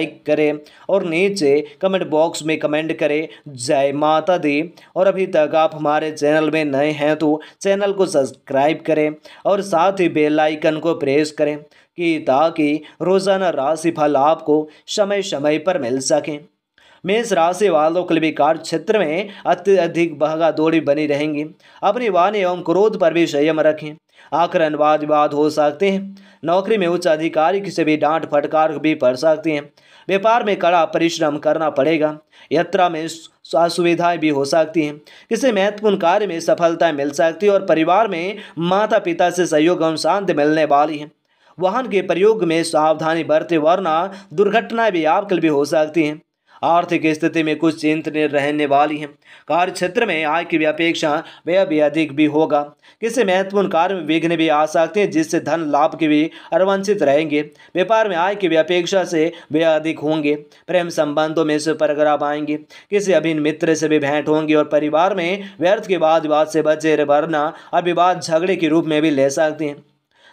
like करें और नीचे कमेंट बॉक्स में कमेंट करें जय माता दी और अभी तक आप हमारे चैनल में नए हैं तो चैनल को सब्सक्राइब करें और साथ ही बेल आइकन को प्रेस करें कि ताकि रोज़ाना राशिफल आपको समय समय पर मिल सकें मेष राशि वालों के लिए कार्य क्षेत्र में अत्यधिक बहगा दौड़ी बनी रहेंगी अपनी वाणी एवं क्रोध पर भी संयम रखें आखिर अनुवाद विवाद हो सकते हैं नौकरी में उच्च अधिकारी किसी भी डांट फटकार भी पड़ सकती हैं व्यापार में कड़ा परिश्रम करना पड़ेगा यात्रा में असुविधाएं भी हो सकती हैं किसी महत्वपूर्ण कार्य में सफलता मिल सकती है और परिवार में माता पिता से सहयोग एवं शांति मिलने वाली है वाहन के प्रयोग में सावधानी बरते वरना दुर्घटनाएं भी आपके लिए हो सकती हैं आर्थिक स्थिति में कुछ चिंतने रहने वाली है कार्य क्षेत्र में आय की अपेक्षा व्यय भी अधिक भी होगा किसी महत्वपूर्ण कार्य में विघ्न भी आ सकते हैं जिससे धन लाभ के भी अवंचित रहेंगे व्यापार में आय की अपेक्षा से व्यय अधिक होंगे प्रेम संबंधों में से परगराब आएंगे किसी अभिन्न मित्र से भी भेंट होंगी और परिवार में व्यर्थ के बाद विवाद से बचे वरना अभिवाद झगड़े के रूप में भी ले सकते हैं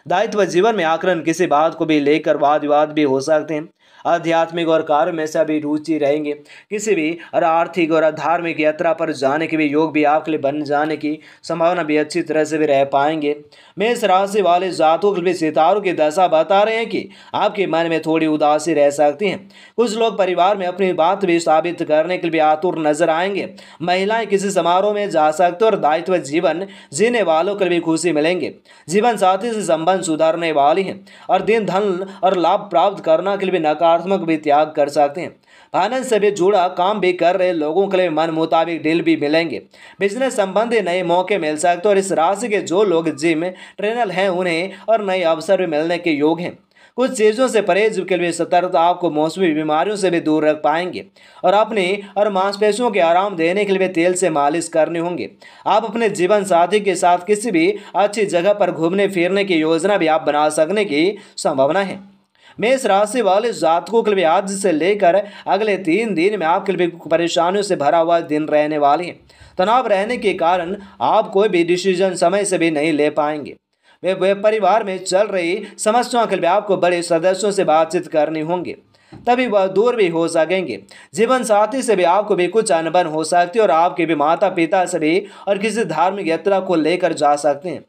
दायित्व जीवन में आकलन किसी बात को भी लेकर वाद विवाद भी हो सकते हैं आध्यात्मिक और कार्य में से भी रुचि रहेंगे किसी भी और आर्थिक और धार्मिक यात्रा पर जाने के भी योग भी आपके लिए बन जाने की संभावना भी अच्छी तरह से भी रह पाएंगे मेष राशि वाले जातों के भी सितारों की दशा बता रहे हैं कि आपके मन में थोड़ी उदासी रह सकती है कुछ लोग परिवार में अपनी बात भी साबित करने के लिए आतुर नजर आएंगे महिलाएं किसी समारोह में जा सकते और दायित्व जीवन जीने वालों के लिए खुशी मिलेंगे जीवन साथी से संबंध सुधारने वाली है और दिन धन और लाभ प्राप्त करना के लिए नकार सकारात्मक भी त्याग कर सकते हैं फाइनेंस से भी जुड़ा काम भी कर रहे लोगों के लिए मन मुताबिक डील भी मिलेंगे बिजनेस संबंधी नए मौके मिल सकते हैं और इस राशि के जो लोग जिम ट्रेनर हैं उन्हें और नए अवसर भी मिलने के योग हैं कुछ चीज़ों से परहेज के लिए सतर्कता आपको मौसमी बीमारियों से भी दूर रख पाएंगे और अपने और मांसपेशियों के आराम देने के लिए तेल से मालिश करने होंगे आप अपने जीवन साथी के साथ किसी भी अच्छी जगह पर घूमने फिरने की योजना भी आप बना सकने की संभावना है मेष राशि वाले जातकों के लिए आज से लेकर अगले तीन दिन में आपके लिए परेशानियों से भरा हुआ दिन रहने वाले हैं तनाव रहने के कारण आप कोई भी डिसीजन समय से भी नहीं ले पाएंगे वे, वे परिवार में चल रही समस्याओं के लिए आपको बड़े सदस्यों से बातचीत करनी होंगी तभी वह दूर भी हो सकेंगे जीवन साथी से भी आपको भी कुछ अनबन हो सकती है और आपके भी माता पिता से भी और किसी धार्मिक यात्रा को लेकर जा सकते हैं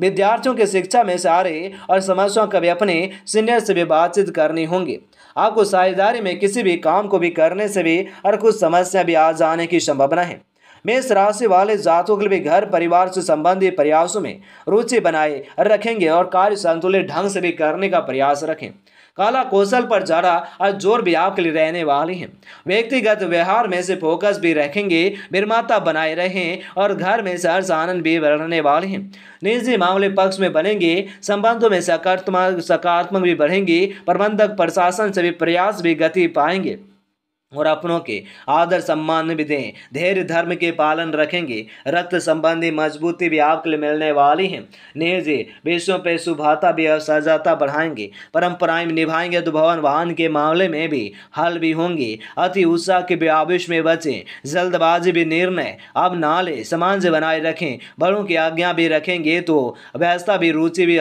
विद्यार्थियों के शिक्षा में सारे और समस्याओं का भी अपने सीनियर से भी बातचीत करनी होंगी आपको साझेदारी में किसी भी काम को भी करने से भी और कुछ समस्या भी आ जाने की संभावना है मेष राशि वाले जातों के लिए घर परिवार से संबंधित प्रयासों में रुचि बनाए रखेंगे और कार्य संतुलित ढंग से भी करने का प्रयास रखें काला कौशल पर ज़्यादा और जोर भी आपके लिए रहने वाले हैं व्यक्तिगत व्यवहार में से फोकस भी रखेंगे निर्माता बनाए रहें और घर में से हर्ष आनंद भी बढ़ने वाले हैं निजी मामले पक्ष में बनेंगे संबंधों में सकारात्मक सकारात्मक भी बढ़ेंगे प्रबंधक प्रशासन से भी प्रयास भी गति पाएंगे और अपनों के आदर सम्मान भी दें धैर्य धर्म के पालन रखेंगे रक्त संबंधी मजबूती भी आपके लिए मिलने वाली है निजी विषयों पर शुभाता भी और सजाता बढ़ाएंगे परंपराएं निभाएंगे तो भवन वाहन के मामले में भी हल भी होंगे अति उत्साह के भी आवेश में बचें जल्दबाजी भी निर्णय अब नाले समान से बनाए रखें बड़ों की आज्ञा भी रखेंगे तो व्यवस्था भी रुचि भी